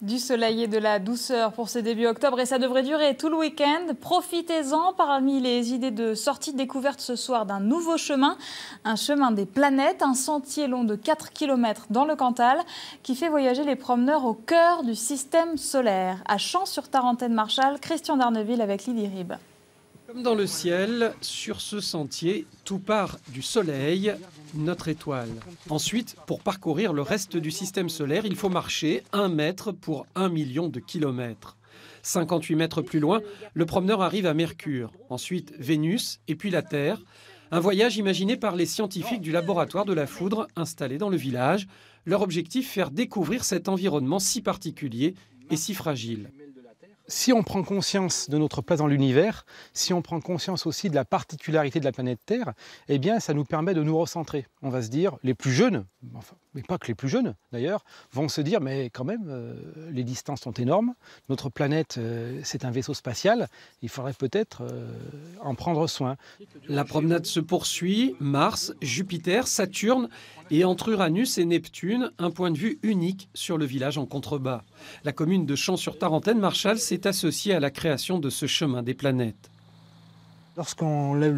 Du soleil et de la douceur pour ce début octobre et ça devrait durer tout le week-end. Profitez-en parmi les idées de sortie découverte ce soir d'un nouveau chemin, un chemin des planètes, un sentier long de 4 km dans le Cantal qui fait voyager les promeneurs au cœur du système solaire. À Champs-sur-Tarentaine-Marchal, Christian Darneville avec Lydie Ribe. Comme dans le ciel, sur ce sentier, tout part du Soleil, notre étoile. Ensuite, pour parcourir le reste du système solaire, il faut marcher un mètre pour un million de kilomètres. 58 mètres plus loin, le promeneur arrive à Mercure, ensuite Vénus et puis la Terre. Un voyage imaginé par les scientifiques du laboratoire de la foudre installé dans le village. Leur objectif, faire découvrir cet environnement si particulier et si fragile si on prend conscience de notre place dans l'univers, si on prend conscience aussi de la particularité de la planète Terre, eh bien ça nous permet de nous recentrer. On va se dire, les plus jeunes, mais pas que les plus jeunes d'ailleurs, vont se dire, mais quand même, euh, les distances sont énormes, notre planète euh, c'est un vaisseau spatial, il faudrait peut-être euh, en prendre soin. La promenade se poursuit, Mars, Jupiter, Saturne, et entre Uranus et Neptune, un point de vue unique sur le village en contrebas. La commune de Champs-sur-Tarentaine, Marshall, c'est associé à la création de ce chemin des planètes. Lorsqu'on lève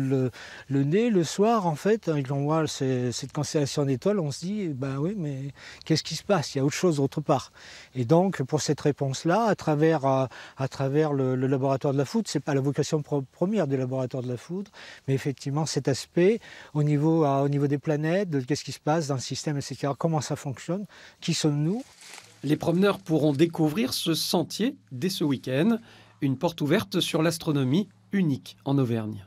le, nez le soir, en fait, et qu'on voit cette constellation d'étoiles, on se dit, eh ben oui, mais qu'est-ce qui se passe Il y a autre chose d'autre part. Et donc, pour cette réponse-là, à travers, euh, à, travers le, laboratoire de la foudre, c'est pas la vocation première du laboratoire de la foudre, mais effectivement cet aspect au niveau, euh, au niveau des planètes, de qu'est-ce qui se passe dans le système, etc., comment ça fonctionne, qui sommes-nous les promeneurs pourront découvrir ce sentier dès ce week-end, une porte ouverte sur l'astronomie unique en Auvergne.